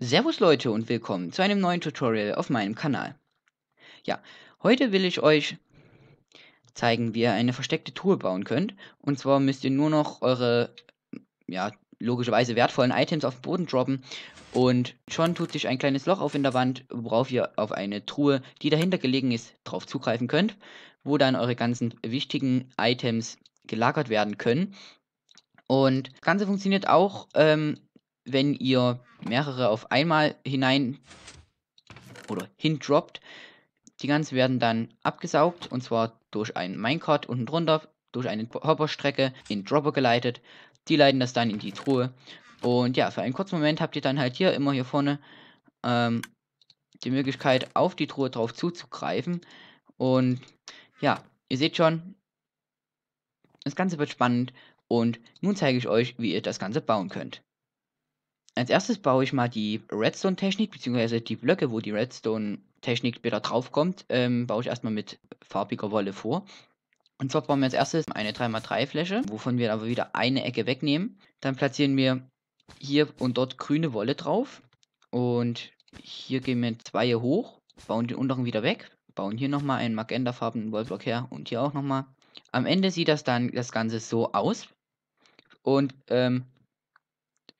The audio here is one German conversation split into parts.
Servus Leute und willkommen zu einem neuen Tutorial auf meinem Kanal. Ja, heute will ich euch zeigen, wie ihr eine versteckte Truhe bauen könnt. Und zwar müsst ihr nur noch eure, ja, logischerweise wertvollen Items auf den Boden droppen. Und schon tut sich ein kleines Loch auf in der Wand, worauf ihr auf eine Truhe, die dahinter gelegen ist, drauf zugreifen könnt. Wo dann eure ganzen wichtigen Items gelagert werden können. Und das Ganze funktioniert auch ähm, wenn ihr mehrere auf einmal hinein oder hindroppt. Die ganzen werden dann abgesaugt und zwar durch einen Minecart unten drunter, durch eine Hopperstrecke in Dropper geleitet. Die leiten das dann in die Truhe. Und ja, für einen kurzen Moment habt ihr dann halt hier immer hier vorne ähm, die Möglichkeit, auf die Truhe drauf zuzugreifen. Und ja, ihr seht schon, das Ganze wird spannend. Und nun zeige ich euch, wie ihr das Ganze bauen könnt. Als erstes baue ich mal die Redstone-Technik, beziehungsweise die Blöcke, wo die Redstone-Technik wieder draufkommt, ähm, baue ich erstmal mit farbiger Wolle vor. Und zwar bauen wir als erstes eine 3x3-Fläche, wovon wir aber wieder eine Ecke wegnehmen. Dann platzieren wir hier und dort grüne Wolle drauf. Und hier gehen wir zwei hoch, bauen den unteren wieder weg, bauen hier nochmal einen magentafarbenen Wollblock her und hier auch nochmal. Am Ende sieht das dann das Ganze so aus. Und ähm,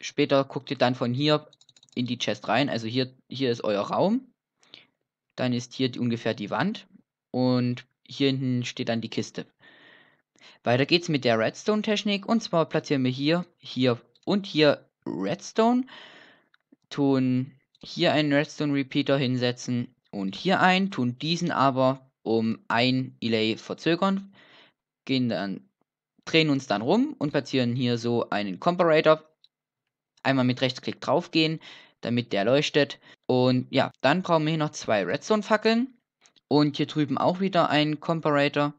Später guckt ihr dann von hier in die Chest rein. Also hier, hier ist euer Raum. Dann ist hier die, ungefähr die Wand. Und hier hinten steht dann die Kiste. Weiter geht's mit der Redstone-Technik. Und zwar platzieren wir hier, hier und hier Redstone. Tun hier einen Redstone-Repeater hinsetzen und hier einen. Tun diesen aber um ein Delay verzögern. Gehen dann, drehen uns dann rum und platzieren hier so einen Comparator Einmal mit Rechtsklick drauf gehen, damit der leuchtet. Und ja, dann brauchen wir hier noch zwei Redstone-Fackeln. Und hier drüben auch wieder ein Comparator.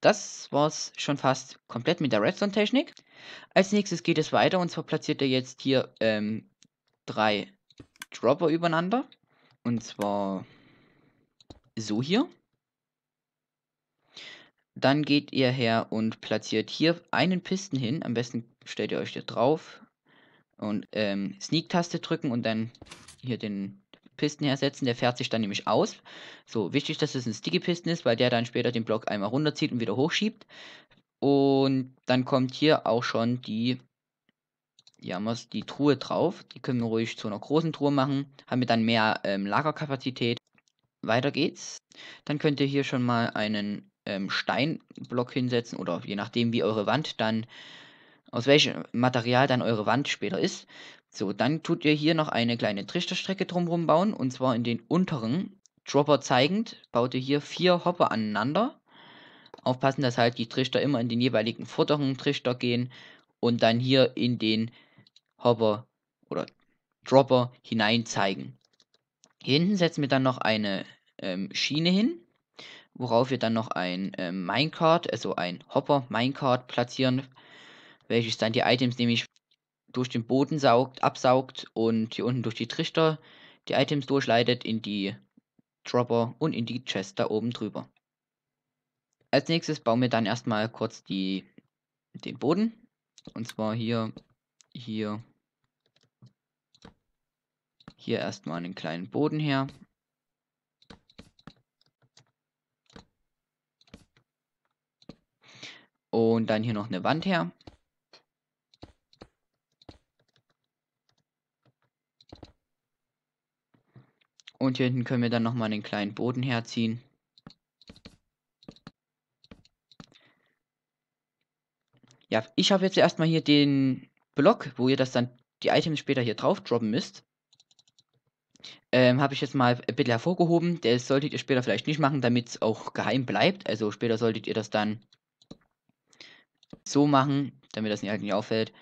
Das war's schon fast komplett mit der Redstone-Technik. Als nächstes geht es weiter und zwar platziert er jetzt hier ähm, drei Dropper übereinander. Und zwar so hier. Dann geht ihr her und platziert hier einen Pisten hin. Am besten stellt ihr euch hier drauf und ähm, Sneak-Taste drücken und dann hier den Pisten ersetzen. Der fährt sich dann nämlich aus. So, wichtig, dass es ein Sticky-Pisten ist, weil der dann später den Block einmal runterzieht und wieder hochschiebt. Und dann kommt hier auch schon die, hier haben wir die Truhe drauf. Die können wir ruhig zu einer großen Truhe machen. Haben wir dann mehr ähm, Lagerkapazität. Weiter geht's. Dann könnt ihr hier schon mal einen ähm, Steinblock hinsetzen oder je nachdem, wie eure Wand dann aus welchem Material dann eure Wand später ist. So, dann tut ihr hier noch eine kleine Trichterstrecke drumherum bauen und zwar in den unteren Dropper zeigend baut ihr hier vier Hopper aneinander. Aufpassen, dass halt die Trichter immer in den jeweiligen vorderen Trichter gehen und dann hier in den Hopper oder Dropper hinein zeigen. Hier hinten setzen wir dann noch eine ähm, Schiene hin, worauf wir dann noch ein ähm, Minecart, also ein Hopper Minecart platzieren welches dann die Items nämlich durch den Boden saugt, absaugt und hier unten durch die Trichter die Items durchleitet in die Dropper und in die Chest da oben drüber. Als nächstes bauen wir dann erstmal kurz die, den Boden. Und zwar hier, hier, hier erstmal einen kleinen Boden her. Und dann hier noch eine Wand her. Und hier hinten können wir dann nochmal den kleinen Boden herziehen. Ja, ich habe jetzt erstmal hier den Block, wo ihr das dann die Items später hier drauf droppen müsst. Ähm, habe ich jetzt mal ein bisschen hervorgehoben. Das solltet ihr später vielleicht nicht machen, damit es auch geheim bleibt. Also später solltet ihr das dann so machen, damit das nicht eigentlich auffällt.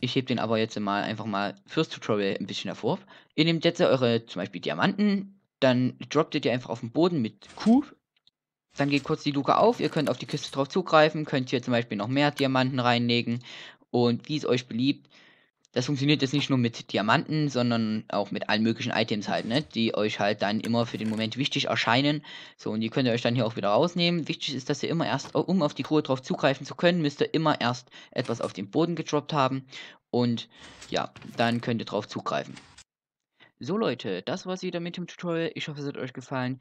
Ich hebe den aber jetzt mal einfach mal fürs Tutorial ein bisschen hervor. Ihr nehmt jetzt eure zum Beispiel Diamanten, dann droppt ihr die einfach auf den Boden mit Q. Dann geht kurz die Luke auf, ihr könnt auf die Kiste drauf zugreifen, könnt hier zum Beispiel noch mehr Diamanten reinlegen und wie es euch beliebt das funktioniert jetzt nicht nur mit Diamanten, sondern auch mit allen möglichen Items halt, ne? Die euch halt dann immer für den Moment wichtig erscheinen. So, und die könnt ihr euch dann hier auch wieder rausnehmen. Wichtig ist, dass ihr immer erst, oh, um auf die Truhe drauf zugreifen zu können, müsst ihr immer erst etwas auf den Boden gedroppt haben. Und ja, dann könnt ihr drauf zugreifen. So Leute, das war's wieder mit dem Tutorial. Ich hoffe, es hat euch gefallen.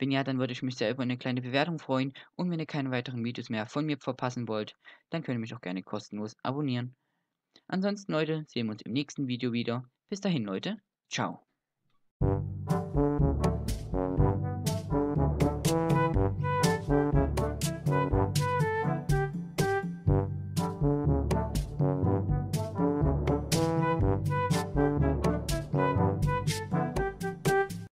Wenn ja, dann würde ich mich sehr über eine kleine Bewertung freuen. Und wenn ihr keine weiteren Videos mehr von mir verpassen wollt, dann könnt ihr mich auch gerne kostenlos abonnieren. Ansonsten, Leute, sehen wir uns im nächsten Video wieder. Bis dahin, Leute. Ciao.